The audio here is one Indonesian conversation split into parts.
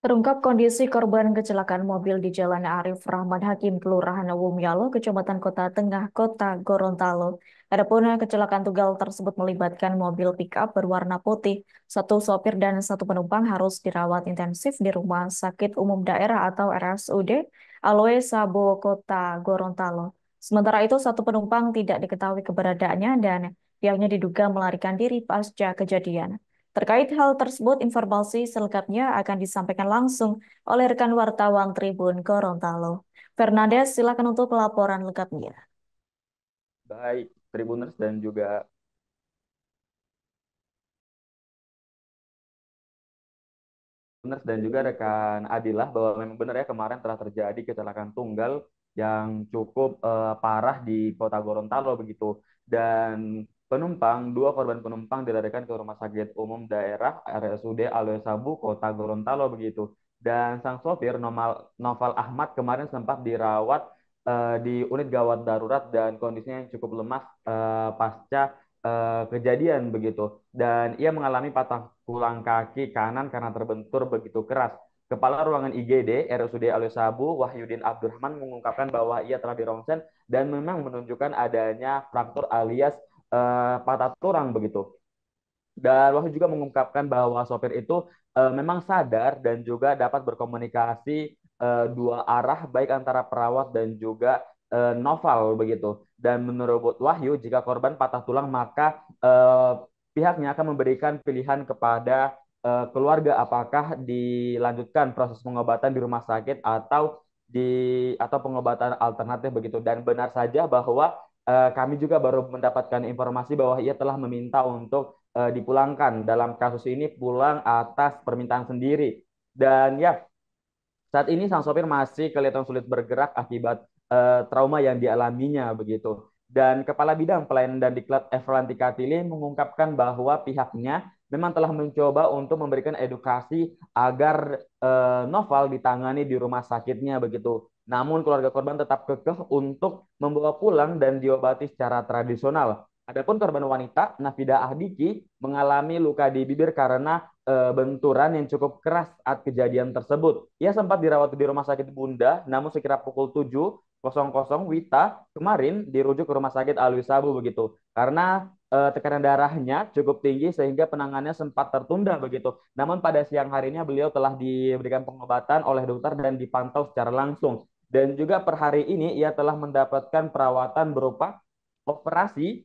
Terungkap kondisi korban kecelakaan mobil di Jalan Arif Rahman Hakim, Kelurahan Wumyalo, Kecamatan Kota Tengah, Kota Gorontalo. Adapun kecelakaan tunggal tersebut melibatkan mobil pickup berwarna putih. Satu sopir dan satu penumpang harus dirawat intensif di Rumah Sakit Umum Daerah atau RSUD Aloe Sabo Kota Gorontalo. Sementara itu, satu penumpang tidak diketahui keberadaannya dan pihaknya diduga melarikan diri pasca kejadian. Terkait hal tersebut, informasi selengkapnya akan disampaikan langsung oleh rekan wartawan Tribun Gorontalo. Fernandes, silakan untuk laporan lengkapnya. Baik, Tribuners dan juga Tribuners dan juga rekan Adilah bahwa memang benar ya kemarin telah terjadi kecelakaan tunggal yang cukup uh, parah di Kota Gorontalo begitu dan Penumpang, dua korban penumpang dilarikan ke Rumah Sakit Umum Daerah RSUD Aloe Sabu, Kota Gorontalo begitu. Dan sang sopir Nomal, Noval Ahmad kemarin sempat dirawat uh, di unit gawat darurat dan kondisinya yang cukup lemas uh, pasca uh, kejadian begitu. Dan ia mengalami patah tulang kaki kanan karena terbentur begitu keras. Kepala Ruangan IGD RSUD Aloe Sabu Wahyudin Abdurrahman mengungkapkan bahwa ia telah dirongsen dan memang menunjukkan adanya fraktur alias uh, eh, patah tulang begitu. Dan Wahyu juga mengungkapkan bahwa sopir itu uh, memang sadar dan juga dapat berkomunikasi uh, dua arah baik antara perawat dan juga uh, novel begitu. Dan menurut Wahyu jika korban patah tulang maka uh, pihaknya akan memberikan pilihan kepada uh, keluarga apakah dilanjutkan proses pengobatan di rumah sakit atau di atau pengobatan alternatif begitu dan benar saja bahwa Eh, kami juga baru mendapatkan informasi bahwa ia telah meminta untuk uh, dipulangkan dalam kasus ini pulang atas permintaan sendiri. Dan ya, saat ini sang sopir masih kelihatan sulit bergerak akibat uh, trauma yang dialaminya begitu. Dan Kepala Bidang Pelayanan dan Diklat Evranti Katili mengungkapkan bahwa pihaknya memang telah mencoba untuk memberikan edukasi agar uh, novel ditangani di rumah sakitnya begitu. Namun keluarga korban tetap kekeh untuk membawa pulang dan diobati secara tradisional. Adapun korban wanita, Nafida Ahdiki, mengalami luka di bibir karena e, benturan yang cukup keras saat kejadian tersebut. Ia sempat dirawat di rumah sakit Bunda, namun sekira pukul 7 Wita kemarin dirujuk ke rumah sakit Alwi Sabu begitu karena eh, tekanan darahnya cukup tinggi sehingga penanganannya sempat tertunda begitu. Namun pada siang harinya beliau telah diberikan pengobatan oleh dokter dan dipantau secara langsung. Dan juga per hari ini ia telah mendapatkan perawatan berupa operasi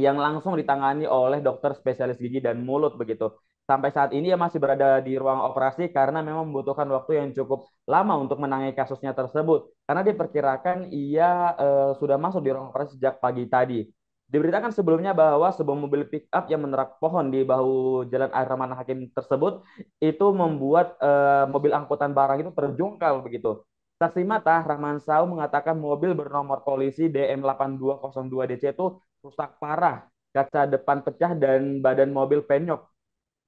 yang langsung ditangani oleh dokter spesialis gigi dan mulut begitu sampai saat ini ia masih berada di ruang operasi karena memang membutuhkan waktu yang cukup lama untuk menangani kasusnya tersebut. Karena diperkirakan ia e, sudah masuk di ruang operasi sejak pagi tadi. Diberitakan sebelumnya bahwa sebuah mobil pick up yang menerak pohon di bahu jalan air Rahman Hakim tersebut itu membuat e, mobil angkutan barang itu terjungkal begitu. Saksi mata Rahman Sau mengatakan mobil bernomor polisi DM8202DC itu rusak parah, kaca depan pecah dan badan mobil penyok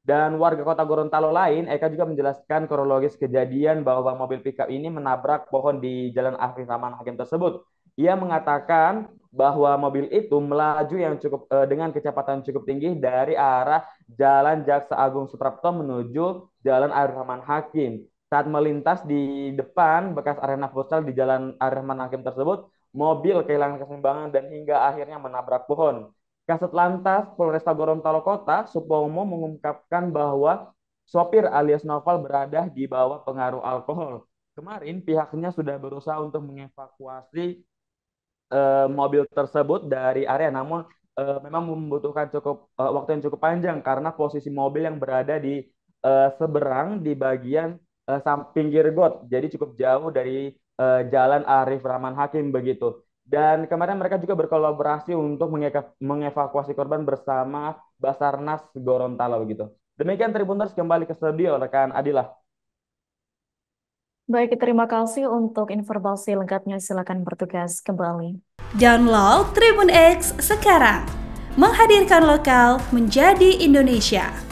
dan warga kota Gorontalo lain, Eka juga menjelaskan kronologis kejadian bahwa mobil pickup ini menabrak pohon di Jalan Afif Rahman Hakim tersebut. Ia mengatakan bahwa mobil itu melaju yang cukup eh, dengan kecepatan cukup tinggi dari arah Jalan Jaksa Agung Suprapto menuju Jalan Rahman Hakim. Saat melintas di depan bekas arena futsal di Jalan Rahman Hakim tersebut, mobil kehilangan keseimbangan dan hingga akhirnya menabrak pohon. Kasat Lantas Polresta Gorontalo Kota, Supomo mengungkapkan bahwa sopir alias Novel berada di bawah pengaruh alkohol. Kemarin pihaknya sudah berusaha untuk mengevakuasi e, mobil tersebut dari area, namun e, memang membutuhkan cukup e, waktu yang cukup panjang karena posisi mobil yang berada di e, seberang di bagian e, pinggir got, jadi cukup jauh dari e, jalan Arif Rahman Hakim begitu. Dan kemarin mereka juga berkolaborasi untuk mengevakuasi korban bersama Basarnas Gorontalo begitu. Demikian Tribuners kembali ke studio rekan Adila. Baik, terima kasih untuk informasi lengkapnya. Silakan bertugas kembali. Download Tribun X sekarang. Menghadirkan lokal menjadi Indonesia.